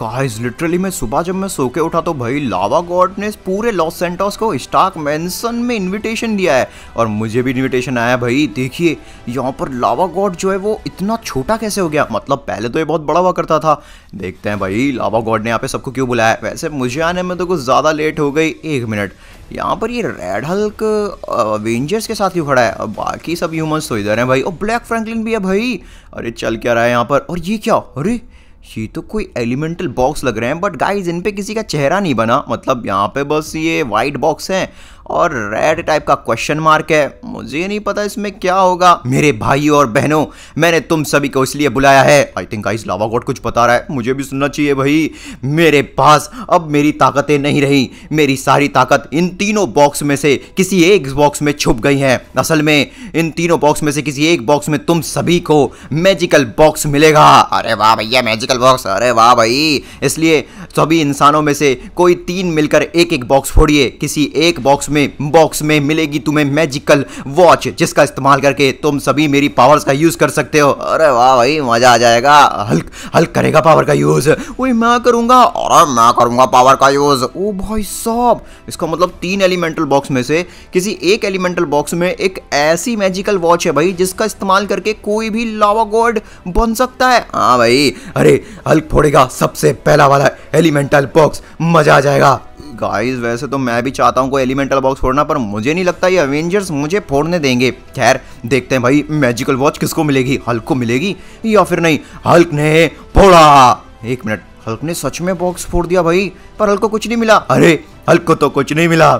Guys literally मैं सुबह जब मैं सो के उठा तो भाई लावा गॉड ने पूरे लॉस सेंटोस को स्टार्क मेंशन में इनविटेशन दिया है और मुझे भी इनविटेशन आया भाई देखिए यहाँ पर लावा गॉड जो है वो इतना छोटा कैसे हो गया मतलब पहले तो ये बहुत बड़ा हुआ करता था देखते हैं भाई लावा गॉड ने यहाँ पे सबको क्यों बुलाया वैसे मुझे आने में तो कुछ ज़्यादा लेट हो गई एक मिनट यहाँ पर ये रेड हल्क अवेंजर्स के साथ क्यों खड़ा है और बाकी सब ह्यूमन्स तो इधर हैं भाई और ब्लैक फ्रैंकलिन भी है भाई अरे चल क्या रहा है यहाँ पर और ये क्या अरे ये तो कोई एलिमेंटल बॉक्स लग रहे हैं बट गाइज इन पे किसी का चेहरा नहीं बना मतलब यहाँ पे बस ये वाइट बॉक्स हैं और रेड टाइप का क्वेश्चन मार्क है मुझे नहीं पता इसमें क्या होगा मेरे भाई और बहनों मैंने तुम सभी को इसलिए बुलाया है I think I lava God कुछ बता रहा है मुझे भी सुनना चाहिए भाई मेरे पास अब मेरी ताकतें नहीं रही मेरी सारी ताकत इन तीनों बॉक्स में से किसी एक बॉक्स में छुप गई है असल में इन तीनों बॉक्स में से किसी एक बॉक्स में तुम सभी को मैजिकल बॉक्स मिलेगा अरे वाह भैया मैजिकल बॉक्स अरे वाह भाई इसलिए सभी इंसानों में से कोई तीन मिलकर एक एक बॉक्स फोड़िए किसी एक बॉक्स में बॉक्स में मिलेगी तुम्हें मैजिकल वॉच जिसका इस्तेमाल करके तुम सभी मेरी पावर्स का यूज कर सकते हो अरे वाह भाई मजा आ जाएगा हल्क हल्क करेगा पावर का यूज वही मैं करूंगा और मैं करूंगा पावर का यूज ओ भाई सॉब इसका मतलब तीन एलिमेंटल बॉक्स में से किसी एक एलिमेंटल बॉक्स में एक ऐसी मैजिकल वॉच है भाई जिसका इस्तेमाल करके कोई भी लावा गॉड बन सकता है हाँ भाई अरे हल्क फोड़ेगा सबसे पहला वाला एलिमेंटल बॉक्स मजा आ जाएगा गाइस वैसे तो मैं भी चाहता हूँ कोई एलिमेंटल बॉक्स फोड़ना पर मुझे नहीं लगता ये अवेंजर्स मुझे फोड़ने देंगे खैर देखते हैं भाई मैजिकल वॉच किसको मिलेगी हल्क को मिलेगी या फिर नहीं हल्क ने फोड़ा एक मिनट हल्क ने सच में बॉक्स फोड़ दिया भाई पर हल्क को कुछ नहीं मिला अरे हल्क को तो कुछ नहीं मिला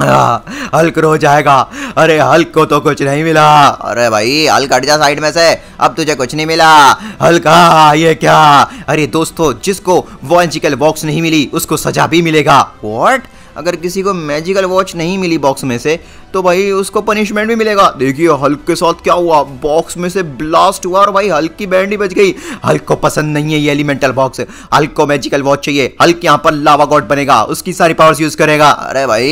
हल्क रो जाएगा अरे हल्क को तो कुछ नहीं मिला अरे भाई हल्क हट जा साइड में से अब तुझे कुछ नहीं मिला हल्का ये क्या अरे दोस्तों जिसको वॉन्जिकल बॉक्स नहीं मिली उसको सजा भी मिलेगा वॉट अगर किसी को मैजिकल वॉच नहीं मिली बॉक्स में से तो भाई उसको पनिशमेंट भी मिलेगा देखिए हल्क के साथ क्या हुआ बॉक्स में से ब्लास्ट हुआ और भाई हल्क की बैंड ही बच गई हल्क को पसंद नहीं है ये एलिमेंटल बॉक्स हल्क को मैजिकल वॉच चाहिए हल्क यहाँ पर लावा गॉड बनेगा उसकी सारी पावर्स यूज करेगा अरे भाई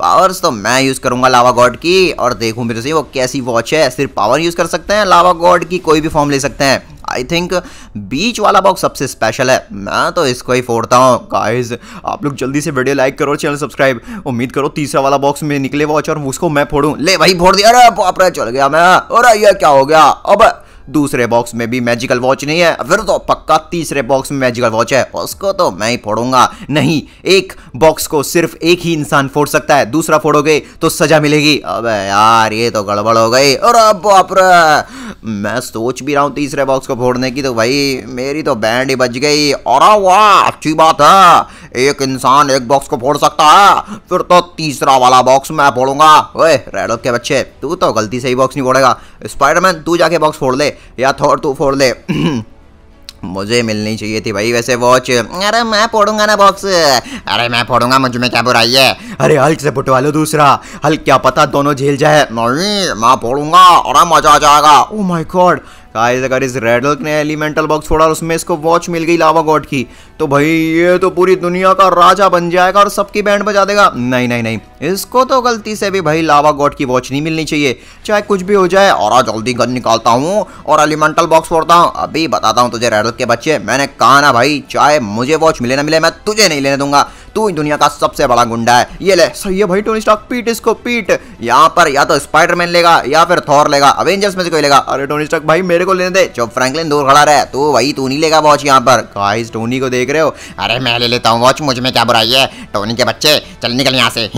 पावर्स तो मैं यूज़ करूंगा लावा गॉड की और देखूँ मेरे से वो कैसी वॉच है सिर्फ पावर यूज़ कर सकते हैं लावा गॉड की कोई भी फॉर्म ले सकते हैं आई थिंक बीच वाला बॉक्स सबसे स्पेशल है मैं तो इसको ही फोड़ता हूँ गाइज आप लोग जल्दी से वीडियो लाइक करो चैनल सब्सक्राइब उम्मीद करो तीसरा वाला बॉक्स में निकले वॉच और उसको मैं फोड़ूँ ले भाई फोड़ दिया अरे चल गया मैं अरे ये क्या हो गया अब दूसरे बॉक्स में भी मैजिकल वॉच नहीं है फिर तो पक्का तीसरे बॉक्स में मैजिकल वॉच है उसको तो मैं ही फोड़ूंगा नहीं एक बॉक्स को सिर्फ एक ही इंसान फोड़ सकता है दूसरा फोड़ोगे तो सजा मिलेगी अब यार ये तो गड़बड़ हो गई और अब मैं सोच भी रहा हूँ तीसरे बॉक्स को फोड़ने की तो भाई मेरी तो बैंड ही बच गई और वाह अच्छी बात है एक इंसान एक बॉक्स को फोड़ सकता है फिर तो तीसरा वाला बॉक्स मैं फोड़ूंगा ओए रेडो के बच्चे तू तो गलती से ही बॉक्स नहीं फोड़ेगा स्पाइडरमैन तू जाके बॉक्स फोड़ ले या थोर तू फोड़ ले मुझे मिलनी चाहिए थी भाई वैसे वॉच अरे मैं फोड़ूंगा ना बॉक्स अरे मैं फोड़ूंगा मुझ में क्या बुराई है अरे हल्क से फुटवा लो दूसरा हल्क क्या पता दोनों झेल जाए नहीं मैं फोड़ूंगा और मजा आ जाएगा ओ माय गॉड गाइस अगर इस रेडल ने एलिमेंटल बॉक्स फोड़ा और उसमें इसको वॉच मिल गई लावा गॉड की तो भाई ये तो पूरी दुनिया का राजा बन जाएगा और सबकी बैंड बजा देगा नहीं नहीं नहीं इसको तो गलती से भी भाई लावा गॉड की वॉच नहीं मिलनी चाहिए चाहे कुछ भी हो जाए और जल्दी गन निकालता हूँ और एलिमेंटल बॉक्स फोड़ता हूँ अभी बताता हूँ तुझे रेडल के बच्चे मैंने कहा ना भाई चाहे मुझे वॉच मिले ना मिले मैं तुझे नहीं लेने दूंगा तू ही दुनिया का सबसे बड़ा गुंडा है ये ले सही है भाई टोनी स्टॉक पीट इसको पीट यहाँ पर या तो स्पाइडरमैन लेगा या फिर थॉर लेगा अवेंजर्स में से कोई लेगा अरे टोनी स्टॉक भाई मेरे को लेने दे जो फ्रैंकलिन दूर खड़ा रहे तो भाई तू नहीं लेगा वॉच यहाँ पर गाइस टोनी को देख देख रहे हो अरे मैं ले लेता हूँ वॉच मुझ में क्या बुराई है टोनी के बच्चे चल निकल यहाँ से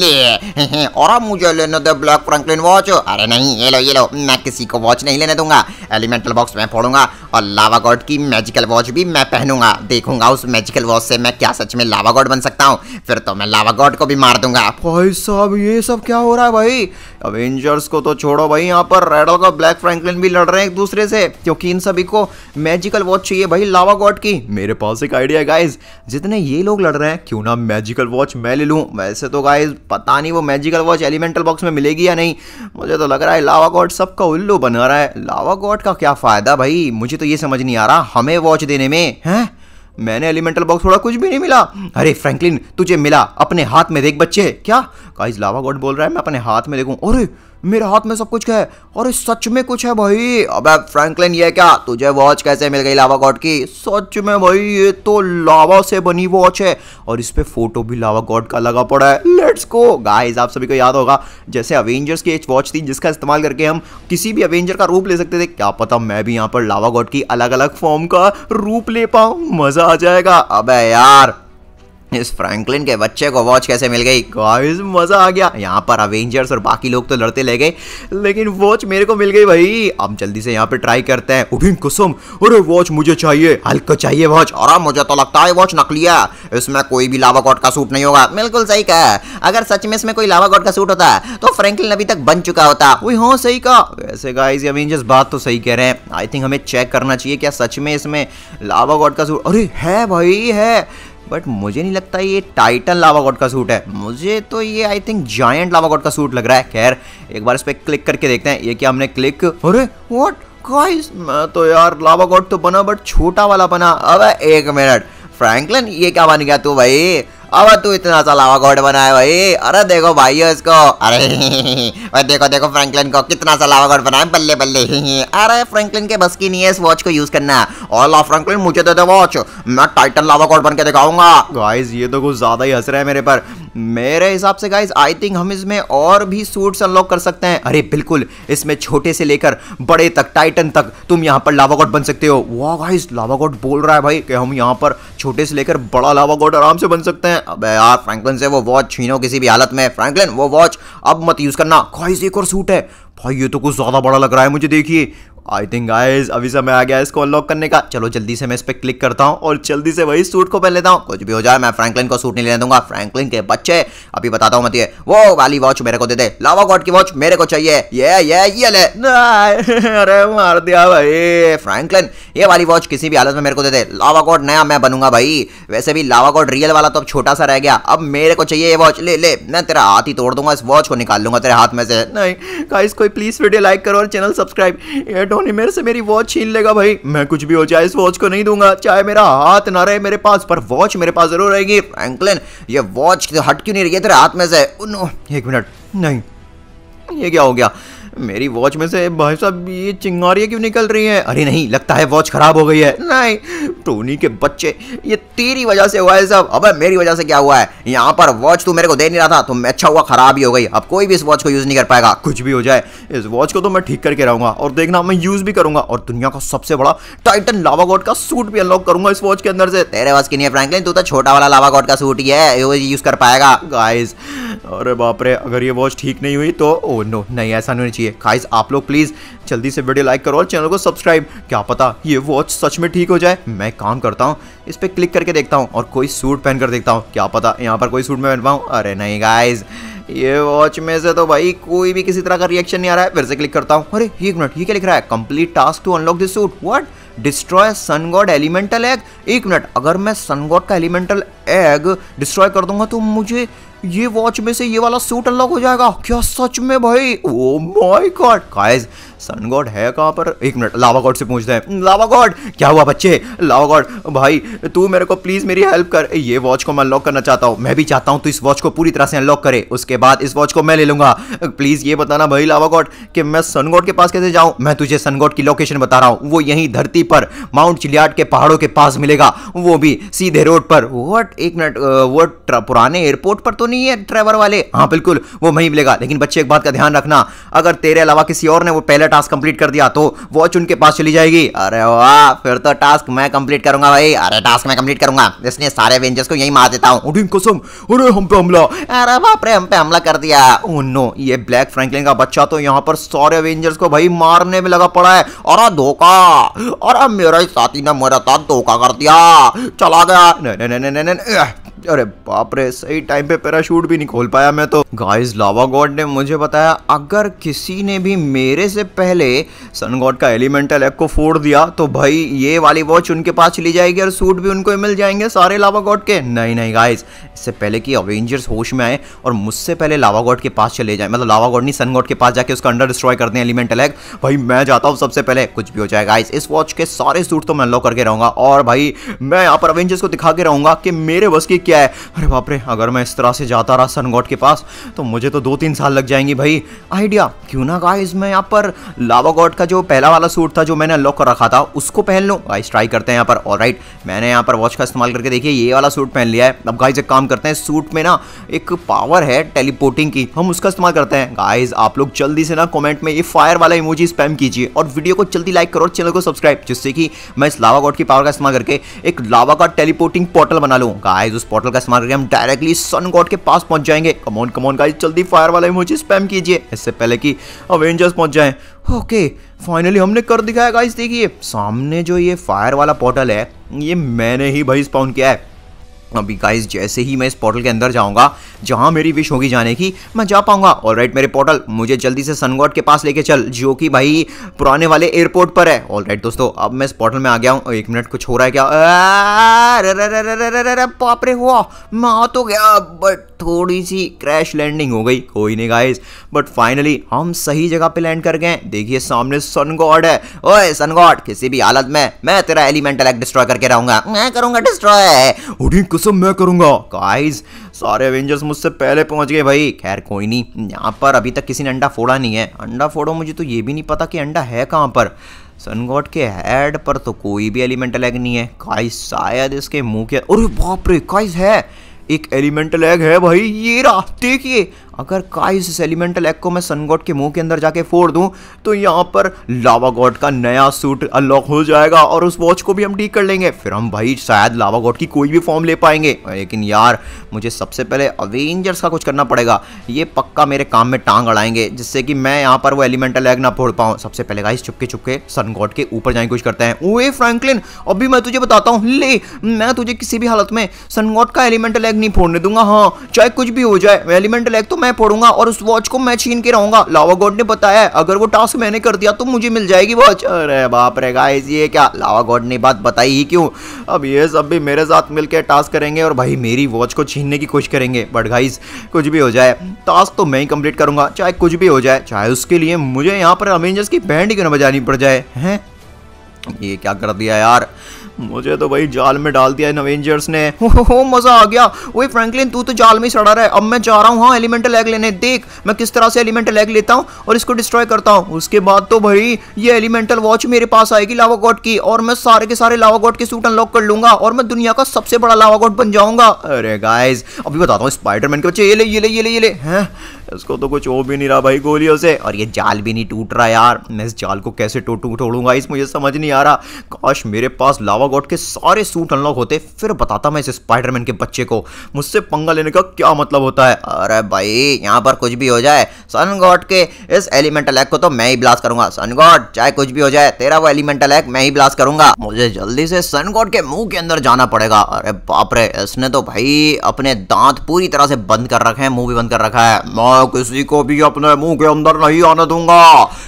ले और अब मुझे लेने दे ब्लैक फ्रैंकलिन वॉच अरे नहीं ये लो ये लो मैं किसी को वॉच नहीं लेने दूंगा एलिमेंटल बॉक्स मैं फोड़ूंगा और लावा गॉड की मैजिकल वॉच भी मैं पहनूंगा देखूंगा उस मैजिकल वॉच से मैं क्या सच में लावा गॉड बन सकता हूँ फिर तो मैं लावा गॉड को भी मार दूंगा भाई साहब ये सब क्या हो रहा है भाई अवेंजर्स को तो छोड़ो भाई यहाँ पर रेडल का ब्लैक फ्रैंकलिन भी लड़ रहे हैं एक दूसरे से क्योंकि इन सभी को मैजिकल वॉच चाहिए भाई लावा गॉड की मेरे पास पास एक आइडिया गाइज जितने ये लोग लड़ रहे हैं क्यों ना मैजिकल वॉच मैं ले लूँ वैसे तो गाइज पता नहीं वो मैजिकल वॉच एलिमेंटल बॉक्स में मिलेगी या नहीं मुझे तो लग रहा है लावा गॉड सबका उल्लू बना रहा है लावा गॉड का क्या फ़ायदा भाई मुझे तो ये समझ नहीं आ रहा हमें वॉच देने में हैं मैंने एलिमेंटल बॉक्स थोड़ा कुछ भी नहीं मिला अरे फ्रैंकलिन तुझे मिला अपने हाथ में देख बच्चे क्या गाइज लावा गॉड बोल रहा है मैं अपने हाथ में देखूँ अरे मेरे हाथ में सब कुछ है अरे सच में कुछ है भाई अबे फ्रैंकलिन ये क्या तुझे वॉच कैसे मिल गई लावा गॉड की सच में भाई ये तो लावा से बनी वॉच है और इस पर फोटो भी लावा गॉड का लगा पड़ा है लेट्स गो गाइस आप सभी को याद होगा जैसे अवेंजर्स की एक वॉच थी जिसका इस्तेमाल करके हम किसी भी अवेंजर का रूप ले सकते थे क्या पता मैं भी यहाँ पर लावा गॉड की अलग अलग फॉर्म का रूप ले पाऊँ मज़ा आ जाएगा अब यार इस फ्रैंकलिन के बच्चे को वॉच कैसे मिल गई गाइस मज़ा आ गया यहाँ पर अवेंजर्स और बाकी लोग तो लड़ते ले गए लेकिन वॉच मेरे को मिल गई भाई अब जल्दी से यहाँ पे ट्राई करते हैं उभिन कुसुम अरे वॉच मुझे चाहिए हल्क चाहिए वॉच और मुझे तो लगता है वॉच नकली है इसमें कोई भी लावा कॉट का सूट नहीं होगा बिल्कुल सही कहा अगर सच में इसमें कोई लावा कॉट का सूट होता है तो फ्रैंकलिन अभी तक बन चुका होता वही हाँ सही कहा वैसे गाइज अवेंजर्स बात तो सही कह रहे हैं आई थिंक हमें चेक करना चाहिए क्या सच में इसमें लावा कॉट का सूट अरे है भाई है बट मुझे नहीं लगता ये टाइटन लावा गॉड का सूट है मुझे तो ये I think giant lava god का सूट लग रहा है खैर एक बार इस पर क्लिक करके देखते हैं ये क्या हमने क्लिक अरे वॉट गाइस मैं तो यार लावा गॉड तो बना बट छोटा वाला बना अब एक मिनट फ्रैंकलिन ये क्या बन गया तू भाई अब तू इतना सलावा गोड बनाए भाई अरे देखो भाई इसको अरे भाई देखो देखो फ्रैंकलिन को कितना सलावा गॉड बनाया बल्ले बल्ले अरे फ्रैंकलिन के बस की नहीं है इस वॉच को यूज करना और ला फ्रैंकलिन मुझे दे दे वॉच मैं टाइटन लावा गोड बन के दिखाऊंगा गाइस ये तो कुछ ज्यादा ही हंस रहा है मेरे पर मेरे हिसाब से गाइज आई थिंक हम इसमें और भी सूट्स अनलॉक कर सकते हैं अरे बिल्कुल इसमें छोटे से लेकर बड़े तक टाइटन तक तुम यहाँ पर लावा गॉड बन सकते हो वाह गाइज लावा गॉड बोल रहा है भाई कि हम यहाँ पर छोटे से लेकर बड़ा लावा गॉड आराम से बन सकते हैं अब यार फ्रैंकलिन से वो वॉच छीनो किसी भी हालत में फ्रैंकलिन वो वॉच अब मत यूज़ करना गाइज एक और सूट है भाई ये तो कुछ ज़्यादा बड़ा लग रहा है मुझे देखिए आई थिंक गाइज अभी समय आ गया इसको अनलॉक करने का चलो जल्दी से मैं इस पर क्लिक करता हूँ और जल्दी से वही सूट को पहन लेता हूँ कुछ भी हो जाए मैं फ्रैंकलिन को सूट नहीं लेने दूंगा फ्रैंकलिन के बच्चे अभी बताता हूँ मत ये वो वाली वॉच मेरे को दे दे लावा गॉड की वॉच मेरे को चाहिए ये ये ये ले अरे मार दिया भाई फ्रैंकलिन ये वाली वॉच किसी भी हालत में मेरे को दे दे लावा गॉड नया मैं बनूंगा भाई वैसे भी लावा गॉड रियल वाला तो अब छोटा सा रह गया अब मेरे को चाहिए ये वॉच ले ले मैं तेरा हाथ ही तोड़ दूंगा इस वॉच को निकाल लूंगा तेरे हाथ में से नहीं गाइस कोई प्लीज वीडियो लाइक करो और चैनल सब्सक्राइब ये टोनी मेरे से मेरी वॉच छीन लेगा भाई मैं कुछ भी हो जाए इस वॉच को नहीं दूंगा चाहे मेरा हाथ ना रहे मेरे पास पर वॉच मेरे पास जरूर रहेगी फ्रैंकलिन ये वॉच तो हट क्यों नहीं रही है तेरे हाथ में से एक मिनट नहीं ये क्या हो गया मेरी वॉच में से भाई साहब ये चिंगारियाँ क्यों निकल रही हैं अरे नहीं लगता है वॉच खराब हो गई है नहीं टोनी के बच्चे ये तेरी वजह से हुआ है साहब अब मेरी वजह से क्या हुआ है यहाँ पर वॉच तू मेरे को दे नहीं रहा था तो अच्छा हुआ खराब ही हो गई अब कोई भी इस वॉच को यूज़ नहीं कर पाएगा कुछ भी हो जाए इस वॉच को तो मैं ठीक करके रहूँगा और देखना मैं यूज़ भी करूँगा और दुनिया का सबसे बड़ा टाइटन लावा गॉड का सूट भी अनलॉक करूँगा इस वॉच के अंदर से तेरे वॉच की नहीं है फ्रैंकलिन तू तो छोटा वाला लावा गॉड का सूट ही है वो यूज़ कर पाएगा गाइज अरे बाप रे अगर ये वॉच ठीक नहीं हुई तो ओ oh नो नहीं ऐसा नहीं चाहिए चाहिए खाइस आप लोग प्लीज़ जल्दी से वीडियो लाइक करो और चैनल को सब्सक्राइब क्या पता ये वॉच सच में ठीक हो जाए मैं काम करता हूँ इस पर क्लिक करके देखता हूँ और कोई सूट पहन कर देखता हूँ क्या पता यहाँ पर कोई सूट में पहन पाऊँ अरे नहीं गाइज़ ये वॉच में से तो भाई कोई भी किसी तरह का रिएक्शन नहीं आ रहा है फिर से क्लिक करता हूँ अरे एक मिनट ये क्या लिख रहा है complete task to unlock this suit what destroy sun god elemental egg एक मिनट अगर मैं सन गॉड का एलिमेंटल एग डिस्ट्रॉय कर दूंगा तो मुझे ये वॉच में से ये वाला सूट अनलॉक हो जाएगा क्या सच में भाई oh my god guys sun god है कहाँ पर एक मिनट लावा गॉड से पूछते हैं लावा hmm, गॉड क्या हुआ बच्चे लावा गॉड भाई तू मेरे को प्लीज़ मेरी हेल्प कर ये वॉच को मैं अनलॉक करना चाहता हूँ मैं भी चाहता हूँ तू इस वॉच को पूरी तरह से अनलॉक करे उसके बाद इस वॉच को मैं ले लूंगा प्लीज़ ये बताना भाई लावा गॉड कि मैं सन गॉड के पास कैसे जाऊँ मैं तुझे सन गॉड की लोकेशन बता रहा हूँ वो यहीं धरती पर माउंट चिलियाट के पहाड़ों के पास मिलेगा वो भी सीधे रोड पर वट एक मिनट वो पुराने एयरपोर्ट पर तो नहीं है ड्राइवर वाले हाँ बिल्कुल वो वहीं मिलेगा लेकिन बच्चे एक बात का ध्यान रखना अगर तेरे अलावा किसी और ने वो पहला टास्क कंप्लीट कर दिया तो वॉच उनके पास चली जाएगी अरे वाह फिर तो टास्क मैं कंप्लीट करूंगा भाई अरे टास्क मैं कंप्लीट करूंगा इसलिए सारे वेंजर्स को यही मार देता हूँ कसम अरे हम पे हमला अरे बाप रे हम पे हमला कर दिया नो oh ये ब्लैक फ्रैंकलिन का बच्चा तो यहाँ पर सारे वेंजर्स को भाई मारने में लगा पड़ा है अरे धोखा अरे मेरा साथी ने मेरा साथ धोखा कर दिया चला गया नहीं नहीं नहीं नहीं Ugh. अरे बाप रे सही टाइम पे पैराशूट भी नहीं खोल पाया मैं तो गाइस लावा गॉड ने मुझे बताया अगर किसी ने भी मेरे से पहले सन गॉड का एलिमेंटल एग को फोड़ दिया तो भाई ये वाली वॉच उनके पास चली जाएगी और सूट भी उनको मिल जाएंगे सारे लावा गॉड के नहीं नहीं गाइज इससे पहले कि अवेंजर्स होश में आए और मुझसे पहले लावा गॉड के पास चले जाए मतलब लावा गॉड नहीं सन गॉड के पास जाके उसका अंडर डिस्ट्रॉय करते हैं एलिमेंटल एग भाई मैं जाता हूँ सबसे पहले कुछ भी हो जाए गाइज इस वॉच के सारे सूट तो मैं अनलॉक करके रहूँगा और भाई मैं यहाँ पर अवेंजर्स को दिखा के रहूँगा कि मेरे बस की क्या गया है अरे बाप रे अगर मैं इस तरह से जाता रहा सन गॉड के पास तो मुझे तो दो तीन साल लग जाएंगे भाई आइडिया क्यों ना गाइस मैं यहाँ पर लावा गॉड का जो पहला वाला सूट था जो मैंने अनलॉक कर रखा था उसको पहन लूँ गाइस ट्राई करते हैं यहाँ पर और राइट मैंने यहाँ पर वॉच का इस्तेमाल करके देखिए ये वाला सूट पहन लिया है अब गाइज एक काम करते हैं सूट में ना एक पावर है टेलीपोर्टिंग की हम उसका इस्तेमाल करते हैं गाइज आप लोग जल्दी से ना कॉमेंट में ये फायर वाला इमोजी स्पैम कीजिए और वीडियो को जल्दी लाइक करो और चैनल को सब्सक्राइब जिससे कि मैं इस लावा गॉड की पावर का इस्तेमाल करके एक लावा का टेलीपोर्टिंग पोर्टल बना लूँ गाइज उस पोर्टल का इस्तेमाल करके हम डायरेक्टली सन गॉड के पास पहुंच जाएंगे कमोन कमोन गाइस जल्दी फायर वाला मुझे स्पैम कीजिए इससे पहले कि अवेंजर्स पहुंच जाए ओके फाइनली हमने कर दिखाया गाइस देखिए सामने जो ये फायर वाला पोर्टल है ये मैंने ही भाई स्पाउन किया है अभी गाइस जैसे ही मैं इस पोर्टल के अंदर जाऊंगा जहां मेरी विश होगी जाने की मैं जा पाऊंगा और राइट मेरे पोर्टल मुझे जल्दी से सनगॉड के पास लेके चल जो कि भाई पुराने वाले एयरपोर्ट पर है ऑल राइट दोस्तों अब मैं इस पोर्टल में आ गया हूं एक मिनट कुछ हो रहा है क्या पापरे हुआ मैं आ तो गया बट थोड़ी सी क्रैश लैंडिंग हो गई कोई नहीं गाइज बट फाइनली हम सही जगह पे लैंड कर गए देखिए सामने सन गॉड है ओए सन गॉड किसी भी हालत में मैं तेरा एलिमेंटल एक्ट डिस्ट्रॉय करके रहूंगा मैं करूंगा डिस्ट्रॉय कसम मैं करूंगा गाइस सारे एवेंजर्स मुझसे पहले पहुंच गए भाई खैर कोई नहीं यहाँ पर अभी तक किसी ने अंडा फोड़ा नहीं है अंडा फोड़ो मुझे तो ये भी नहीं पता कि अंडा है कहाँ पर सनगॉट के हेड पर तो कोई भी एलिमेंटल एग नहीं है काइज शायद इसके मुंह के अरे बाप रे काइस है एक एलिमेंटल एग है भाई ये रहा देखिए अगर काइस इस एलिमेंटल एग को मैं सन गॉड के मुंह के अंदर जाके फोड़ दूं तो यहाँ पर लावा गॉड का नया सूट अनलॉक हो जाएगा और उस वॉच को भी हम ठीक कर लेंगे फिर हम भाई शायद लावा गॉड की कोई भी फॉर्म ले पाएंगे लेकिन यार मुझे सबसे पहले अवेंजर्स का कुछ करना पड़ेगा ये पक्का मेरे काम में टांग अड़ाएंगे जिससे कि मैं यहाँ पर वो एलिमेंटल एग ना फोड़ पाऊँ सबसे पहले गाइस चुपके चुपके सन गॉड के ऊपर जाने की कोशिश करते हैं ओए फ्रैंकलिन अभी मैं तुझे बताता हूँ ले मैं तुझे किसी भी हालत में सन गॉड का एलिमेंटल एग नहीं फोड़ने दूंगा हाँ चाहे कुछ भी हो जाए एलिमेंटल एग तो मैं पढ़ूंगा और उस वॉच को मैं छीन के रहूंगा लावा गॉड ने बताया है अगर वो टास्क मैंने कर दिया तो मुझे मिल जाएगी वॉच अरे बाप रे गाइस ये क्या लावा गॉड ने बात बताई ही क्यों अब ये सब भी मेरे साथ मिलकर टास्क करेंगे और भाई मेरी वॉच को छीनने की कोशिश करेंगे बट गाइस कुछ भी हो जाए टास्क तो मैं ही कंप्लीट करूंगा चाहे कुछ भी हो जाए चाहे उसके लिए मुझे यहाँ पर अमेंजर्स की बैंड क्यों ना बजानी पड़ जाए हैं ये क्या कर दिया यार मुझे तो भाई जाल में डाल दिया इन ने हो मजा आ गया वही फ्रैंकलिन तू तो जाल में सड़ा रहा है अब मैं जा रहा हूँ हाँ एलिमेंटल एग लेने देख मैं किस तरह से एलिमेंटल एग लेता हूँ और इसको डिस्ट्रॉय करता हूँ उसके बाद तो भाई ये एलिमेंटल वॉच मेरे पास आएगी लावा गॉड की और मैं सारे के सारे लावा गॉड के सूट अनलॉक कर लूंगा और मैं दुनिया का सबसे बड़ा लावा गॉड बन जाऊंगा अरे गाइज अभी बताता हूँ स्पाइडरमैन के बच्चे ये ले ये ले ये ले ये ले हैं उसको तो कुछ हो भी नहीं रहा भाई गोलियों से और ये जाल भी नहीं टूट रहा यार मैं इस जाल को कैसे टोटू तोड़ूंगा इस मुझे समझ नहीं आ रहा काश मेरे पास लावा गॉड के सारे सूट अनलॉक होते फिर बताता मैं इस स्पाइडरमैन के बच्चे को मुझसे पंगा लेने का क्या मतलब होता है अरे भाई यहाँ पर कुछ भी हो जाए सन गॉड के इस एलिमेंटल एग को तो मैं ही ब्लास्ट करूंगा सन गॉड चाहे कुछ भी हो जाए तेरा वो एलिमेंटल एग मैं ही ब्लास्ट करूंगा मुझे जल्दी से सन गॉड के मुंह के अंदर जाना पड़ेगा अरे बापरे इसने तो भाई अपने दांत पूरी तरह से बंद कर रखे हैं मुंह भी बंद कर रखा है किसी को भी अपने मुंह के अंदर नहीं आने दूंगा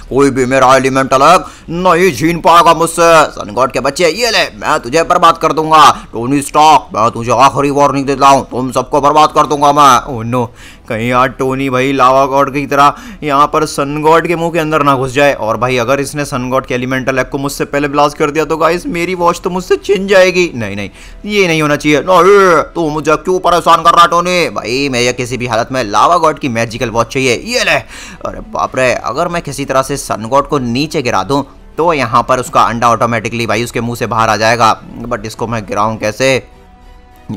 कोई भी मेरा एलिमेंट अलग नहीं छीन पाएगा मुझसे सनगॉड के बच्चे ये ले मैं तुझे बर्बाद कर दूंगा टोनी स्टॉक मैं तुझे आखिरी वार्निंग देता हूँ तुम सबको बर्बाद कर दूंगा मैं ओ oh नो कहीं यार टोनी भाई लावा गॉड की तरह यहाँ पर सन गॉड के मुंह के अंदर ना घुस जाए और भाई अगर इसने सन गॉड के एलिमेंटल एक्ट को मुझसे पहले ब्लास्ट कर दिया तो गाइस मेरी वॉच तो मुझसे छिन जाएगी नहीं नहीं ये नहीं होना चाहिए तो मुझे क्यों परेशान कर रहा टोनी भाई ये किसी भी हालत में लावा गॉड की मैजिकल वॉच चाहिए ये ले अरे बाप रे अगर मैं किसी तरह से सन गॉड को नीचे गिरा दूँ तो यहाँ पर उसका अंडा ऑटोमेटिकली भाई उसके मुंह से बाहर आ जाएगा बट इसको मैं गिराऊँ कैसे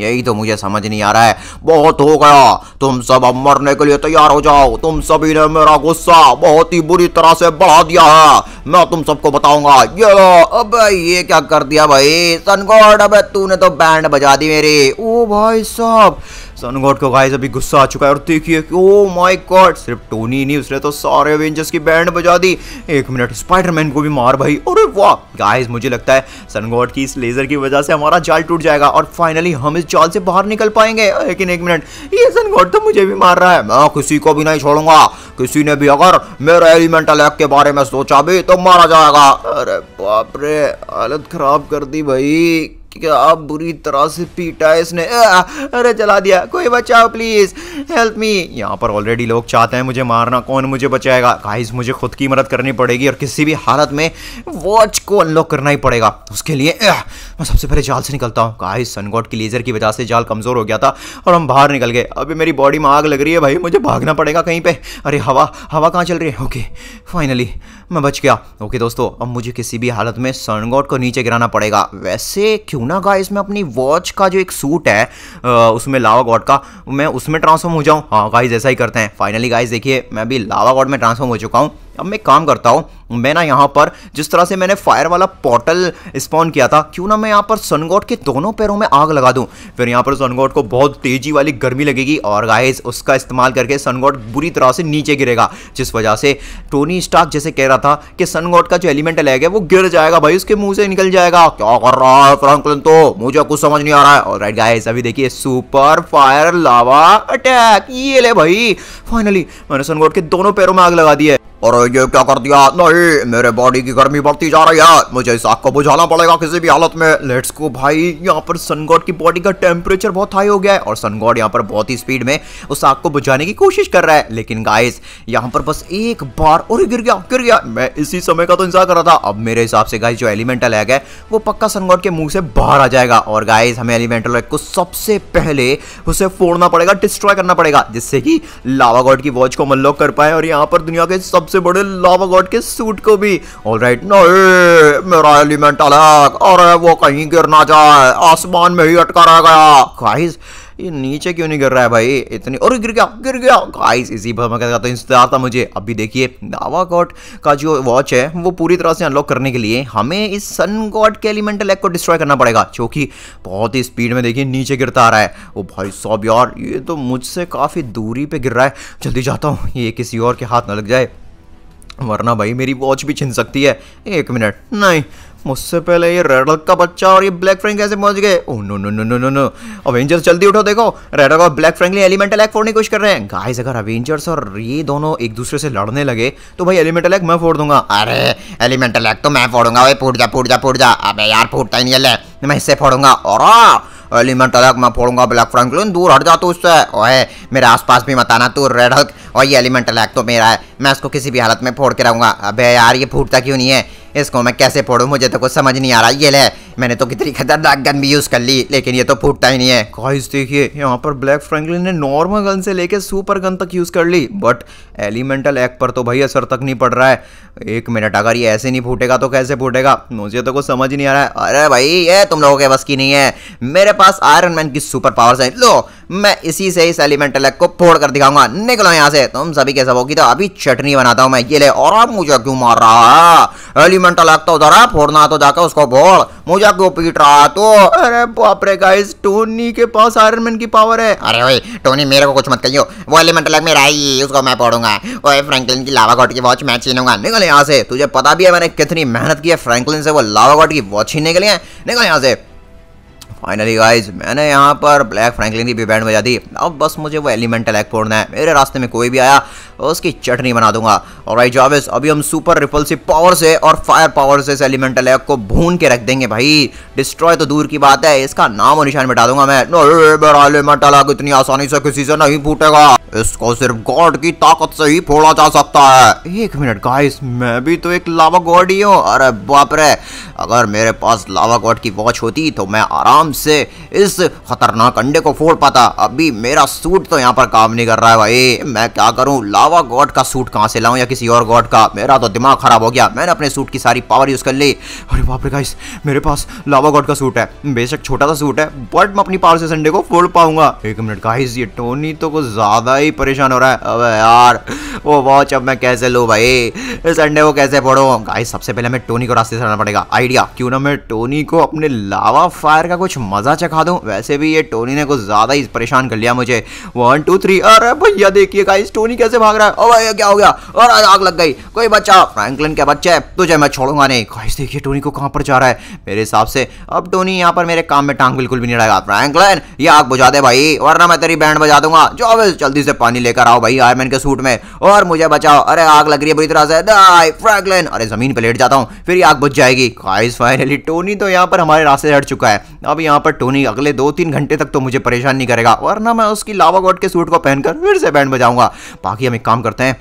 यही तो मुझे समझ नहीं आ रहा है बहुत हो गया तुम सब अब मरने के लिए तैयार हो जाओ तुम सभी ने मेरा गुस्सा बहुत ही बुरी तरह से बढ़ा दिया है मैं तुम सबको बताऊंगा ये लो अबे ये क्या कर दिया भाई सन गॉड अब तूने तो बैंड बजा दी मेरी ओ भाई साहब सन गॉड को गाइस अभी गुस्सा आ चुका है और देखिए ओ माय गॉड सिर्फ टोनी नहीं उसने तो सारे एवेंजर्स की बैंड बजा दी एक मिनट स्पाइडरमैन को भी मार भाई अरे वाह गाइस मुझे लगता है सन गॉड की इस लेजर की वजह से हमारा जाल टूट जाएगा और फाइनली हम इस जाल से बाहर निकल पाएंगे लेकिन एक मिनट ये सन गॉड तो मुझे भी मार रहा है मैं किसी को भी नहीं छोड़ूंगा किसी ने भी अगर मेरे एलिमेंटल एक्ट के बारे में सोचा भी तो तो मारा जाएगा अरे बाप रे हालत खराब कर दी भाई क्या बुरी तरह से पीटा है इसने आ, अरे जला दिया कोई बचाओ प्लीज हेल्प मी यहाँ पर ऑलरेडी लोग चाहते हैं मुझे मारना कौन मुझे बचाएगा गाइस मुझे खुद की मदद करनी पड़ेगी और किसी भी हालत में वॉच को अनलॉक करना ही पड़ेगा उसके लिए आ, मैं सबसे पहले जाल से निकलता हूँ गाइस सनगॉड की लेजर की वजह से जाल कमजोर हो गया था और हम बाहर निकल गए अभी मेरी बॉडी में आग लग रही है भाई मुझे भागना पड़ेगा कहीं पर अरे हवा हवा कहाँ चल रही है ओके फाइनली मैं बच गया ओके दोस्तों अब मुझे किसी भी हालत में सनगॉड को नीचे गिराना पड़ेगा वैसे क्यों ना गाइस मैं अपनी वॉच का जो एक सूट है उसमें लावा गॉड का मैं उसमें ट्रांसफॉर्म हो जाऊँ हाँ गाइस ऐसा ही करते हैं फाइनली गाइस देखिए मैं अभी लावा गॉड में ट्रांसफॉर्म हो चुका हूँ अब मैं काम करता हूँ मैं ना यहाँ पर जिस तरह से मैंने फायर वाला पोर्टल स्पॉन किया था क्यों ना मैं यहाँ पर सनगोट के दोनों पैरों में आग लगा दूँ फिर यहाँ पर सनगोट को बहुत तेजी वाली गर्मी लगेगी और गाइस उसका इस्तेमाल करके सनगोट बुरी तरह से नीचे गिरेगा जिस वजह से टोनी स्टार्क जैसे कह रहा था कि सनगोट का जो एलिमेंटल है वो गिर जाएगा भाई उसके मुँह से निकल जाएगा क्या कर रहा है फ्रंकलन तो मुझे कुछ समझ नहीं आ रहा है और राइट गाइस अभी देखिए सुपर फायर लावा अटैक ये ले भाई फाइनली मैंने सनगोट के दोनों पैरों में आग लगा दी है और ये क्या कर दिया नहीं मेरे बॉडी की गर्मी बढ़ती जा रही है मुझे इस आग को बुझाना पड़ेगा किसी भी हालत में लेट्स गो भाई यहाँ पर सनगॉड की बॉडी का टेम्परेचर बहुत हाई हो गया है और सनगॉड यहाँ पर बहुत ही स्पीड में उस आग को बुझाने की कोशिश कर रहा है लेकिन गाइस यहाँ पर बस एक बार और गिर गया गिर गया मैं इसी समय का तो इंतजार कर रहा था अब मेरे हिसाब से गाइस जो एलिमेंटल है वो पक्का सनगॉड के मुंह से बाहर आ जाएगा और गाइस हमें एलिमेंटल को सबसे पहले उसे फोड़ना पड़ेगा डिस्ट्रॉय करना पड़ेगा जिससे कि लावा गॉड की वॉच को अनलॉक कर पाए और यहाँ पर दुनिया के सबसे बड़े लावा गॉड के सूट लूट को भी ऑल राइट नो मेरा एलिमेंट अलग और वो कहीं गिर ना जाए आसमान में ही अटका रह गया गाइस ये नीचे क्यों नहीं गिर रहा है भाई इतनी और गिर गया गिर गया गाइस इसी पर मैं कहता तो इंतजार था मुझे अभी देखिए दावा गॉड का जो वॉच है वो पूरी तरह से अनलॉक करने के लिए हमें इस सन गॉड के एलिमेंटल एग को डिस्ट्रॉय करना पड़ेगा जो कि बहुत ही स्पीड में देखिए नीचे गिरता आ रहा है वो भाई सॉब यार ये तो मुझसे काफ़ी दूरी पर गिर रहा है जल्दी जाता हूँ ये किसी और के हाथ न लग जाए वरना भाई मेरी वॉच भी छिन सकती है एक मिनट नहीं मुझसे पहले ये रेडक का बच्चा और ये ब्लैक फ्रेंक कैसे पहुंच गए oh no no no no no no Avengers जल्दी उठो देखो रेडक और ब्लैक फ्रैंकली एलिमेंटल एक्ट फोड़ने की कोशिश कर रहे हैं गाइस अगर अवेंजर्स और ये दोनों एक दूसरे से लड़ने लगे तो भाई एलिमेंटल एक्ट मैं फोड़ दूंगा अरे एलिमेंटल एक्ट तो मैं फोड़ूंगा भाई फूट जा फूट जा फूट जा अब यार फूटता ही नहीं है मैं इससे फोड़ूंगा और हाँ, अली मैं टलक मैं फोड़ूंगा ब्लैक फ्रैंकलिन दूर हट जा तू उससे ओए मेरे आसपास भी मत आना तू रेड हल्क और ये एलिमेंटल अलैक तो मेरा है मैं इसको किसी भी हालत में फोड़ के रहूँगा अबे यार ये फूटता क्यों नहीं है इसको मैं कैसे फोड़ू मुझे तो कुछ समझ नहीं आ रहा ये ले मैंने तो कितनी खतरनाक गन भी यूज़ कर ली लेकिन ये तो फूटता ही नहीं है गाइस देखिए यहाँ पर ब्लैक फ्रैंकलिन ने नॉर्मल गन से लेके सुपर गन तक यूज़ कर ली बट एलिमेंटल एक्ट पर तो भाई असर तक नहीं पड़ रहा है एक मिनट अगर ये ऐसे नहीं फूटेगा तो कैसे फूटेगा मुझे तो कुछ समझ नहीं आ रहा है अरे भाई ये तुम लोगों के बस की नहीं है मेरे पास आयरन मैन की सुपर पावर्स है लो मैं इसी से इस एलिमेंटल एग को फोड़ कर दिखाऊंगा निकलो यहाँ से तुम सभी के होगी तो अभी चटनी बनाता हूं मैं ये ले और आप मुझे क्यों मार रहा है एलिमेंटल एग तो उधर है फोड़ना तो जाकर उसको फोड़ मुझे क्यों पीट रहा तो अरे बापरे गाइस टोनी के पास आयरन मैन की पावर है अरे भाई टोनी मेरे को कुछ मत कहियो वो एलिमेंटल एग मेरा ही उसको मैं फोड़ूंगा ओए फ्रैंकलिन की लावा गॉड की वॉच मैं छीनूंगा निकल यहाँ से तुझे पता भी है मैंने कितनी मेहनत की है फ्रैंकलिन से वो लावा गॉड की वॉच छीनने के लिए निकल यहां से फाइनली गाइज मैंने यहाँ पर ब्लैक फ्रैंकलिन की भी बैंड बजा दी अब बस मुझे वो एलिमेंटल एग फोड़ना है मेरे रास्ते में कोई भी आया उसकी चटनी बना दूंगा और भाई जॉबिस अभी हम सुपर रिपल्सिव पावर से और फायर पावर से इस एलिमेंटल एग को भून के रख देंगे भाई डिस्ट्रॉय तो दूर की बात है इसका नाम और निशान बिटा दूंगा मैं एलिमेंटल एग इतनी आसानी से किसी से नहीं फूटेगा इसको सिर्फ गॉड की ताकत से ही फोड़ा जा सकता है एक मिनट गाइस मैं भी तो एक लावा गॉड ही हूँ अरे बाप रे अगर मेरे पास लावा गॉड की वॉच होती तो मैं आराम से इस खतरनाक अंडे को फोड़ पाता अभी मेरा सूट तो यहाँ पर काम नहीं कर रहा है भाई मैं क्या करूँ लावा गॉड का सूट कहाँ से लाऊँ या किसी और गॉड का मेरा तो दिमाग खराब हो गया मैंने अपने सूट की सारी पावर यूज़ कर ली अरे बाप रे गाइस मेरे पास लावा गॉड का सूट है बेशक छोटा सा सूट है बट मैं अपनी पावर से संडे को फोड़ पाऊंगा एक मिनट गाइस ये टोनी तो कुछ ज़्यादा ही परेशान हो रहा है अब यार वो वॉच अब मैं कैसे लूँ भाई इस अंडे को कैसे फोड़ो गाइस सबसे पहले हमें टोनी को रास्ते से चलना पड़ेगा आइडिया क्यों ना मैं टोनी को अपने लावा फायर का कुछ मज़ा चखा दूं वैसे भी ये टोनी ने कुछ ज़्यादा ही परेशान कर लिया मुझे वन टू थ्री अरे भैया देखिए गाइस टोनी कैसे भाग रहा है ओ भाई क्या हो गया और आग लग गई कोई बच्चा फ्रैंकलिन के बच्चे तुझे मैं छोड़ूंगा नहीं गाइस देखिए टोनी को कहां पर जा रहा है मेरे हिसाब से अब टोनी यहां पर मेरे काम में टांग बिल्कुल भी नहीं लगा फ्रैंकलिन ये आग बुझा दे भाई वरना मैं तेरी बैंड बजा दूंगा जो जल्दी से पानी लेकर आओ भाई आयरमैन के सूट में और मुझे बचाओ अरे आग लग रही है बुरी तरह से दाई फ्रैंकलिन अरे जमीन पर लेट जाता हूँ फिर आग बुझ जाएगी गाइस फाइनली टोनी तो यहाँ पर हमारे रास्ते हट चुका है अब यहाँ यहाँ पर टोनी अगले दो तीन घंटे तक तो मुझे परेशान नहीं करेगा वरना मैं उसकी लावा गॉड के सूट को पहनकर फिर से बैंड बजाऊंगा बाकी हम एक काम करते हैं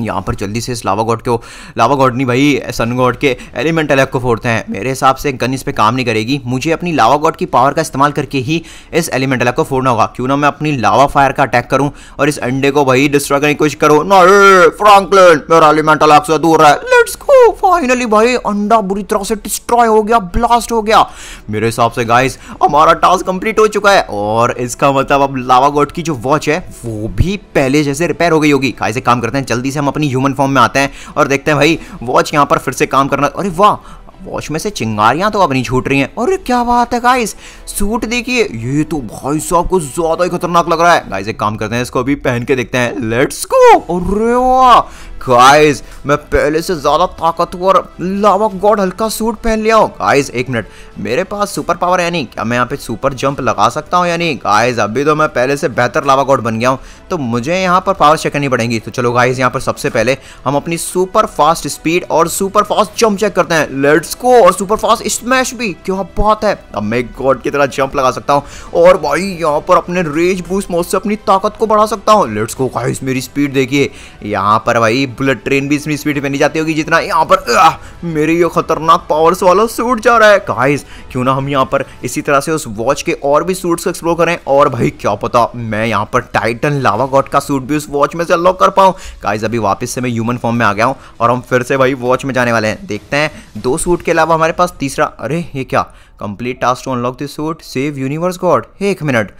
यहाँ पर जल्दी से इस लावा गॉड के वो लावा गॉड नहीं भाई सन गॉड के एलिमेंट अलग को फोड़ते हैं मेरे हिसाब से गन इस पर काम नहीं करेगी मुझे अपनी लावा गॉड की पावर का इस्तेमाल करके ही इस एलिमेंट अलग को फोड़ना होगा क्यों ना मैं अपनी लावा फायर का अटैक करूँ और इस अंडे को भाई डिस्ट्रॉय करने की कोशिश करूँ नहीं मेरा एलिमेंट अलग से दूर है लेट्स गो फाइनली भाई अंडा बुरी तरह से डिस्ट्रॉय हो गया ब्लास्ट हो गया मेरे हिसाब से गाइस हमारा टास्क कंप्लीट हो चुका है और इसका मतलब अब लावा गॉड की जो वॉच है वो भी पहले जैसे रिपेयर हो गई होगी गाइस एक काम करते हैं जल्दी से हम अपनी ह्यूमन फॉर्म में आते हैं और देखते हैं भाई वॉच यहाँ पर फिर से काम करना अरे वाह वॉच में से चिंगारियां तो अपनी छूट रही हैं और क्या बात है गाइस सूट देखिए ये तो भाई साहब कुछ ज़्यादा ही खतरनाक लग रहा है गाइस एक काम करते हैं इसको अभी पहन के देखते हैं लेट्स गो अरे वाह गाइस मैं पहले से ज़्यादा ताकतवर लावा गॉड हल्का सूट पहन लिया हूँ गाइस एक मिनट मेरे पास सुपर पावर है नहीं क्या मैं यहाँ पे सुपर जंप लगा सकता हूँ यानी गाइस अभी तो मैं पहले से बेहतर लावा गॉड बन गया हूँ तो मुझे यहाँ पर पावर चेक करनी पड़ेगी तो चलो गाइज यहाँ पर सबसे पहले हम अपनी सुपर फास्ट स्पीड और सुपर फास्ट जंप चेक करते हैं लेट्स को और सुपर फास्ट स्मैश भी क्यों बहुत है अब मैं गॉड की तरह जंप लगा सकता हूँ और भाई यहाँ पर अपने रेज बूस्ट मोड से अपनी ताकत को बढ़ा सकता हूँ लेट्स को गाइज मेरी स्पीड देखिए यहाँ पर भाई बुलेट ट्रेन भी इतनी स्पीड में नहीं जाती होगी जितना यहाँ पर मेरे ये खतरनाक पावर्स वाला सूट जा रहा है गाइज क्यों ना हम यहाँ पर इसी तरह से उस वॉच के और भी सूट्स को एक्सप्लोर करें और भाई क्या पता मैं यहाँ पर टाइटन लाभ लावा गॉड का सूट भी उस वॉच में से अनलॉक कर पाऊँ गाइज अभी वापस से मैं ह्यूमन फॉर्म में आ गया हूँ और हम फिर से भाई वॉच में जाने वाले हैं देखते हैं दो सूट के अलावा हमारे पास तीसरा अरे ये क्या complete task to unlock this suit save universe god एक मिनट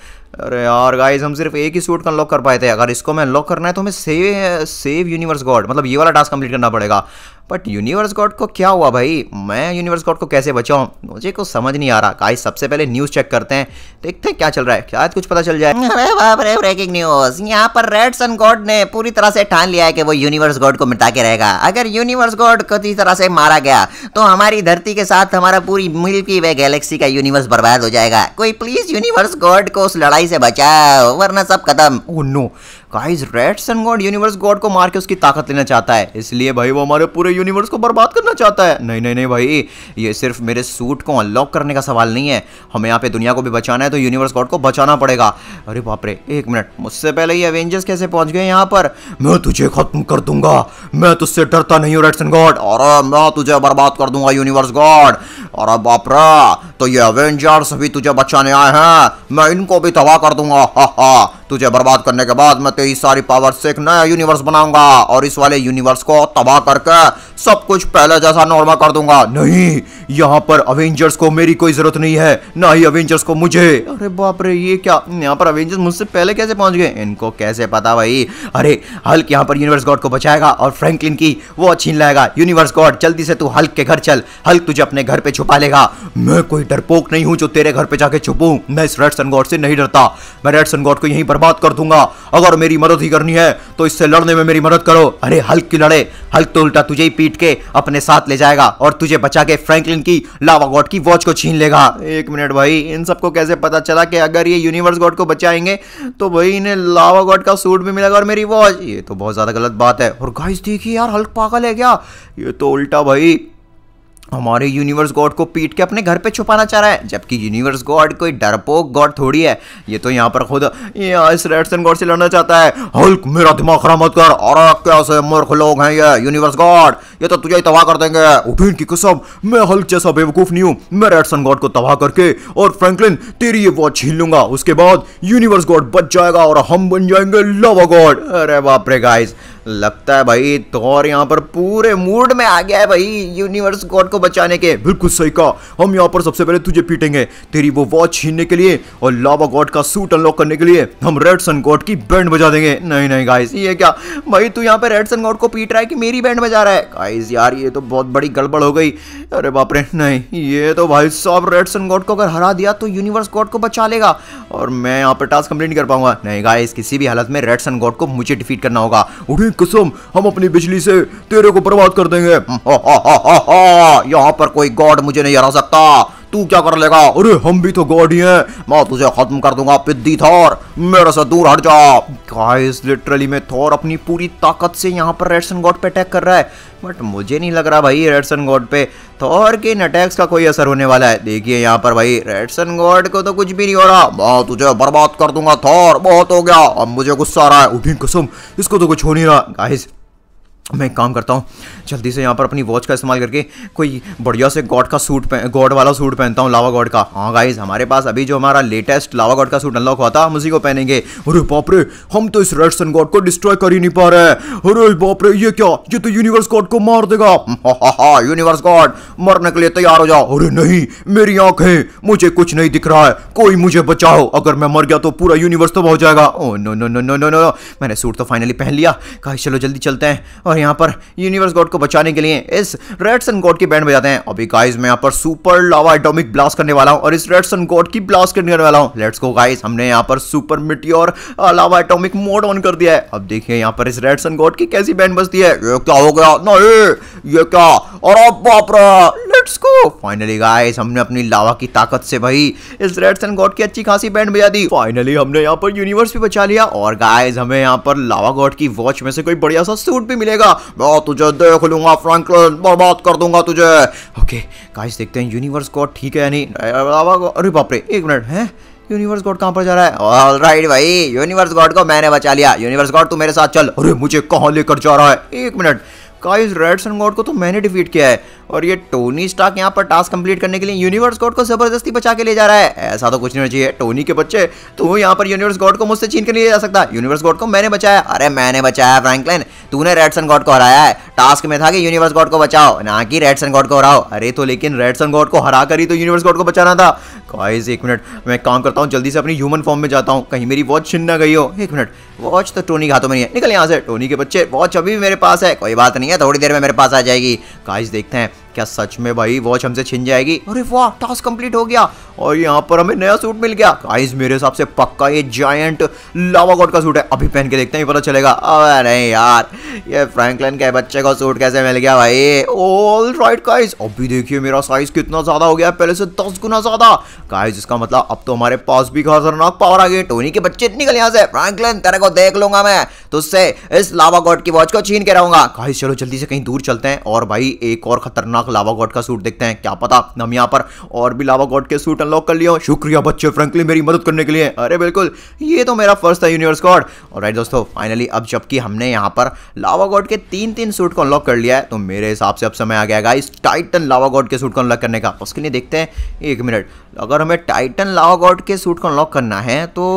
अरे यार गाइज हम सिर्फ एक ही सूट का अनलॉक कर पाए थे अगर इसको मैं अनलॉक करना है तो हमें सेव सेव यूनिवर्स गॉड मतलब ये वाला टास्क कंप्लीट करना पड़ेगा बट यूनिवर्स गॉड को क्या हुआ भाई मैं यूनिवर्स गॉड को कैसे बचाऊँ मुझे कुछ समझ नहीं आ रहा गाइस सबसे पहले न्यूज़ चेक करते हैं देखते हैं क्या चल रहा है शायद कुछ पता चल जाए अरे बाप रे ब्रेकिंग न्यूज़ यहाँ पर रेड सन गॉड ने पूरी तरह से ठान लिया है कि वो यूनिवर्स गॉड को मिटा के रहेगा अगर यूनिवर्स गॉड किसी तरह से मारा गया तो हमारी धरती के साथ हमारा पूरी मिल्की वे गैलेक्सी का यूनिवर्स बर्बाद हो जाएगा कोई प्लीज़ यूनिवर्स गॉड को उस लड़ाई से बचाओ वरना सब खत्म oh oh no guys red sun god universe god को मार के उसकी ताकत लेना चाहता है इसलिए भाई वो हमारे पूरे यूनिवर्स को बर्बाद करना चाहता है नहीं नहीं नहीं भाई ये सिर्फ मेरे सूट को अनलॉक करने का सवाल नहीं है हमें यहाँ पे दुनिया को भी बचाना है तो यूनिवर्स गॉड को बचाना पड़ेगा अरे बाप रे एक मिनट मुझसे पहले ये अवेंजर्स कैसे पहुंच गए यहाँ पर मैं तुझे खत्म कर दूंगा मैं तुझसे डरता नहीं हूँ रेड सन गॉड और मैं तुझे बर्बाद कर दूंगा यूनिवर्स गॉड और बापरा तो ये अवेंजर्स भी तुझे बचाने आए हैं मैं इनको भी तबाह कर दूंगा हा हा तुझे बर्बाद करने के बाद मैं तेरी सारी पावर से एक नया यूनिवर्स बनाऊंगा और इस वाले यूनिवर्स को तबाह करके सब कुछ पहले जैसा नॉर्मल कर दूंगा नहीं यहाँ पर अवेंजर्स को मेरी कोई जरूरत नहीं है ना ही अवेंजर्स को मुझे अरे बाप रे ये क्या यहाँ पर अवेंजर्स मुझसे पहले कैसे पहुंच गए इनको कैसे पता भाई अरे हल्क यहाँ पर यूनिवर्स गॉड को बचाएगा और फ्रेंकलिन की वो छीन लाएगा यूनिवर्स गॉड जल्दी से तू हल्क के घर चल हल्क तुझे अपने घर पे छुपा लेगा मैं कोई डरपोक नहीं हूँ जो तेरे घर पे जाके छुपू मैं इस रेड सन गॉड से नहीं डरता मैं रेड सन गॉड को यहीं पर बर्बाद कर दूंगा अगर मेरी मदद ही करनी है तो इससे लड़ने में मेरी मदद करो अरे हल्क की लड़े हल्क तो उल्टा तुझे ही पीट के अपने साथ ले जाएगा और तुझे बचा के फ्रैंकलिन की लावा गॉड की वॉच को छीन लेगा एक मिनट भाई इन सबको कैसे पता चला कि अगर ये यूनिवर्स गॉड को बचाएंगे तो भाई इन्हें लावा गॉड का सूट भी मिलेगा और मेरी वॉच ये तो बहुत ज़्यादा गलत बात है और गाइस देखिए यार हल्क पागल है क्या ये तो उल्टा भाई हमारे यूनिवर्स गॉड को पीट के अपने घर पे छुपाना चाह रहा है जबकि यूनिवर्स गॉड कोई डरपोक गॉड थोड़ी है ये तो यहाँ पर खुद इस रेडसन गॉड से लड़ना चाहता है हल्क मेरा दिमाग खराब मत कर और कैसे मूर्ख लोग हैं ये यूनिवर्स गॉड ये तो तुझे तबाह कर देंगे उठीन की कसम मैं हल्क जैसा बेवकूफ नहीं हूँ मैं रेडसन गॉड को तबाह करके और फ्रेंकलिन तेरी ये वॉच छीन लूंगा उसके बाद यूनिवर्स गॉड बच जाएगा और हम बन जाएंगे लवा गॉड अरे बाप रे गाइस लगता है भाई तो और यहाँ पर पूरे मूड में आ गया है भाई यूनिवर्स गॉड को बचाने के बिल्कुल सही कहा हम यहाँ पर सबसे पहले तुझे पीटेंगे तेरी वो वॉच छीनने के लिए और लावा गॉड का सूट अनलॉक करने के लिए हम रेड सन गॉड की बैंड बजा देंगे नहीं नहीं गाइस ये क्या भाई तू यहाँ पर रेड सन गॉड को पीट रहा है कि मेरी बैंड बजा रहा है गाइस यार ये तो बहुत बड़ी गड़बड़ हो गई अरे बापरे नहीं ये तो भाई साहब रेड सन गॉड को अगर हरा दिया तो यूनिवर्स गॉड को बचा लेगा और मैं यहाँ पर टास्क कंप्लीट नहीं कर पाऊंगा नहीं गाइस किसी भी हालत में रेड सन गॉड को मुझे डिफीट करना होगा उठे कसम हम अपनी बिजली से तेरे को बर्बाद कर देंगे यहाँ पर कोई गॉड मुझे नहीं हरा सकता तू क्या कर लेगा अरे हम भी तो गॉड ही हैं मैं तुझे खत्म कर दूंगा पिद्दी थॉर मेरे से दूर हट जा गाइस लिटरली में थॉर अपनी पूरी ताकत से यहाँ पर रेडसन गॉड पे अटैक कर रहा है बट मुझे नहीं लग रहा भाई रेडसन गॉड पे थॉर के इन अटैक्स का कोई असर होने वाला है देखिए यहाँ पर भाई रेडसन गॉड को तो कुछ भी नहीं हो रहा मैं तुझे बर्बाद कर दूंगा थॉर बहुत हो गया अब मुझे गुस्सा आ रहा है उठी कसम इसको तो कुछ हो नहीं रहा गाइस मैं एक काम करता हूँ जल्दी से यहाँ पर अपनी वॉच का इस्तेमाल करके कोई बढ़िया से गॉड का सूट गॉड वाला सूट पहनता हूँ लावा गॉड का हाँ गाइज हमारे पास अभी जो हमारा लेटेस्ट लावा गॉड का सूट अनलॉक हुआ था हम उसी को पहनेंगे अरे बापरे हम तो इस रेड सन गॉड को डिस्ट्रॉय कर ही नहीं पा रहे अरे बापरे ये क्या ये तो यूनिवर्स गॉड को मार देगा यूनिवर्स गॉड मरने के लिए तैयार हो जाओ अरे नहीं मेरी आंखें मुझे कुछ नहीं दिख रहा है कोई मुझे बचाओ अगर मैं मर गया तो पूरा यूनिवर्स तो हो जाएगा oh no no no no no no मैंने सूट तो फाइनली पहन लिया कहा चलो जल्दी चलते हैं और यहाँ पर यूनिवर्स गॉड को बचाने के लिए इस रेड सन गॉड की बैंड बजाते हैं अभी गाइस मैं यहाँ पर सुपर लावा एटॉमिक ब्लास्ट करने वाला हूँ और इस रेड सन गॉड की ब्लास्ट करने वाला हूँ लेट्स गो गाइस हमने यहाँ पर सुपर मिट्टी और लावा एटोमिक मोड ऑन कर दिया है अब देखिए यहाँ पर इस रेड सन गॉड की कैसी बैंड बजती है ये क्या हो गया नहीं ये क्या और अब बाप लेट्स गो फाइनली गाइस हमने अपनी लावा की ताकत से भाई इस रेड सन गॉड की अच्छी खासी बैंड बजा दी फाइनली हमने यहाँ पर यूनिवर्स भी बचा लिया और गाइस हमें यहाँ पर लावा गॉड की वॉच में से कोई बढ़िया सा सूट भी मिलेगा ना मैं तुझे देख लूंगा फ्रैंकलिन बर्बाद कर दूंगा तुझे ओके गाइस देखते हैं यूनिवर्स गॉड ठीक है या नहीं अरे बाप रे एक मिनट है यूनिवर्स गॉड कहाँ पर जा रहा है ऑल राइट भाई यूनिवर्स गॉड को मैंने बचा लिया यूनिवर्स गॉड तू मेरे साथ चल अरे मुझे कहाँ लेकर जा रहा है एक minute guys red sun god को तो मैंने डिफीट किया है और ये टोनी स्टॉक यहाँ पर टास्क कंप्लीट करने के लिए यूनिवर्स गॉड को जबरदस्ती बचा के ले जा रहा है ऐसा तो कुछ नहीं चाहिए टोनी के बच्चे तो यहाँ पर यूनिवर्स गॉड को मुझसे छीन के लिए जा सकता यूनिवर्स गॉड को मैंने बचाया अरे मैंने बचाया फ्रैंकलिन तूने रेड सन गॉड को हराया है टास्क में था कि यूनिवर्स गॉड को बचाओ ना कि रेड सन गॉड को हराओ अरे तो लेकिन रेड सन गॉड को हरा कर ही तो यूनिवर्स गॉड को बचाना था गाइस एक मिनट मैं काम करता हूँ जल्दी से अपनी ह्यूमन फॉर्म में जाता हूँ कहीं मेरी वॉच छिन ना गई हो एक मिनट वॉच तो टोनी के हाथों में नहीं है निकल यहाँ से टोनी के बच्चे वॉच अभी भी मेरे पास है कोई बात नहीं है थोड़ी देर में मेरे पास आ जाएगी गाइस देखते हैं क्या सच में भाई वॉच हमसे छिन जाएगी अरे वाह टास्क कंप्लीट हो गया और यहाँ पर हमें नया सूट मिल गया गाइस मेरे हिसाब से पक्का ये जायंट लावा गॉड का सूट है अभी पहन के देखते हैं पता चलेगा अरे नहीं यार ये फ्रैंकलिन के बच्चे का सूट कैसे मिल गया भाई ऑल राइट गाइस अभी देखिए मेरा साइज कितना ज्यादा हो गया पहले से दस गुना ज्यादा गाइस इसका मतलब अब तो हमारे पास भी खतरनाक पावर आ गई टोनी के बच्चे निकल यहाँ से फ्रैंकलिन तेरे को देख लूंगा मैं तो उससे इस लावा गॉड की वॉच को छीन के रहूंगा भाई चलो जल्दी से कहीं दूर चलते हैं और भाई एक और खतरनाक लावा गॉड का सूट देखते हैं क्या पता हम यहाँ पर और भी लावा गॉड के सूट अनलॉक कर लियो शुक्रिया बच्चे फ्रेंकली मेरी मदद करने के लिए अरे बिल्कुल ये तो मेरा फर्स्ट था यूनिवर्स गॉड और राइट दोस्तों फाइनली अब जबकि हमने यहाँ पर लावा गॉड के तीन तीन सूट को अनलॉक कर लिया है तो मेरे हिसाब से अब समय आ गया इस टाइटन लावा गॉड के सूट को अनलॉक करने का उसके लिए देखते हैं एक मिनट अगर हमें टाइटन लावा गॉड के सूट को अनलॉक करना है तो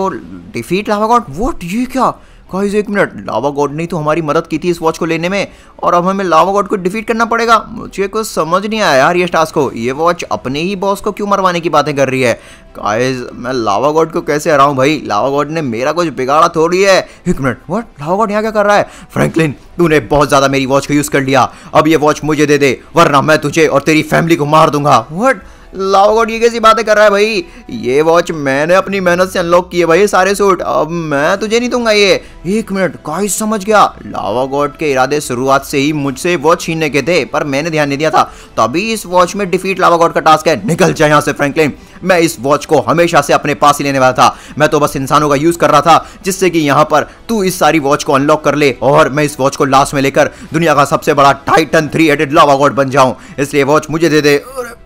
डिफीट लावा गॉड वोट ये क्या गाइस एक मिनट लावा गॉड ने तो हमारी मदद की थी इस वॉच को लेने में और अब हमें लावा गॉड को डिफीट करना पड़ेगा मुझे कुछ समझ नहीं आया यार ये टास्क को ये वॉच अपने ही बॉस को क्यों मरवाने की बातें कर रही है गाइस मैं लावा गॉड को कैसे हराऊं भाई लावा गॉड ने मेरा कुछ बिगाड़ा थोड़ी है एक मिनट वट लावा गॉड यहाँ क्या कर रहा है फ्रैंकलिन तूने बहुत ज़्यादा मेरी वॉच को यूज़ कर लिया अब ये वॉच मुझे दे दे वरना मैं तुझे और तेरी फैमिली को मार दूंगा वट गॉड ये कैसी बातें कर रहा है भाई ये वॉच मैंने अपनी मेहनत से अनलॉक किए भाई सारे सूट अब मैं तुझे नहीं दूंगा ये एक मिनट काइस समझ गया लावा गॉड के इरादे शुरुआत से ही मुझसे वॉच छीनने के थे पर मैंने ध्यान नहीं दिया था तभी इस वॉच में डिफीट लावा गॉड का टास्क है निकल जाए यहाँ से फ्रेंकलिन मैं इस वॉच को हमेशा से अपने पास ही लेने वाला था मैं तो बस इंसानों का यूज कर रहा था जिससे कि यहाँ पर तू इस सारी वॉच को अनलॉक कर ले और मैं इस वॉच को लास्ट में लेकर दुनिया का सबसे बड़ा टाइटन थ्री एडेड गॉड बन जाऊं इसलिए वॉच मुझे दे दे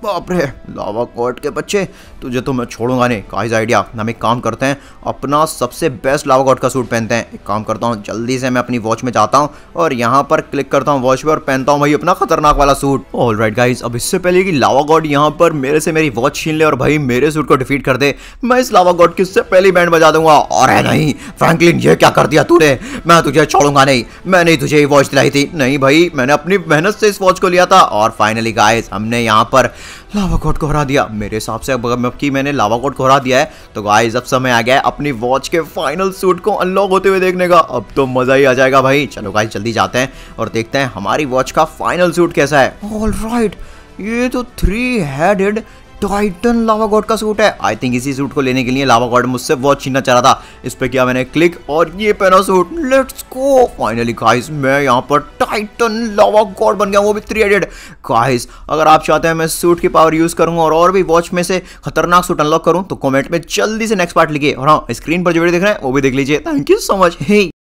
बाप रे लावा कोर्ट के बच्चे तुझे तो मैं छोड़ूंगा नहीं काइज आइडिया हम एक काम करते हैं अपना सबसे बेस्ट लावा कोर्ट का सूट पहनते हैं एक काम करता हूँ जल्दी से मैं अपनी वॉच में जाता हूँ और यहाँ पर क्लिक करता हूँ वॉच पर और पहनता हूँ भाई अपना खतरनाक वाला सूट ऑल राइट गाइज अब इससे पहले कि लावा गॉड यहाँ पर मेरे से मेरी वॉच छीन ले और भाई मेरे सूट को डिफीट कर दे मैं इस लावा गॉड की उससे पहली बैंड बजा दूंगा और है नहीं फ्रेंकलिन ये क्या कर दिया तूने मैं तुझे छोड़ूंगा नहीं मैंने तुझे ये वॉच दिलाई थी नहीं भाई मैंने अपनी मेहनत से इस वॉच को लिया था और फाइनली गाइज हमने यहाँ पर लावा कोट को हरा दिया मेरे हिसाब से अब की मैंने लावा कोट को हरा दिया है तो गाइज अब समय आ गया है अपनी वॉच के फाइनल सूट को अनलॉक होते हुए देखने का अब तो मज़ा ही आ जाएगा भाई चलो गाइज जल्दी जाते हैं और देखते हैं हमारी वॉच का फाइनल सूट कैसा है ऑल राइट right, ये तो three headed titan lava god का सूट है आई थिंक इसी सूट को लेने के लिए लावा गॉड मुझसे वॉच छीनना चाह रहा था इस पर किया मैंने क्लिक और ये पहना suit let's go finally guys मैं यहाँ पर टाइटन लावा गॉड बन गया वो भी थ्री एडेड गाइस अगर आप चाहते हैं मैं सूट की पावर यूज़ करूँ और, और भी वॉच में से खतरनाक सूट अनलॉक करूँ तो कॉमेंट में जल्दी से नेक्स्ट पार्ट लिखिए और हाँ स्क्रीन पर जो वीडियो देख रहे हैं वो भी देख लीजिए thank you so much hey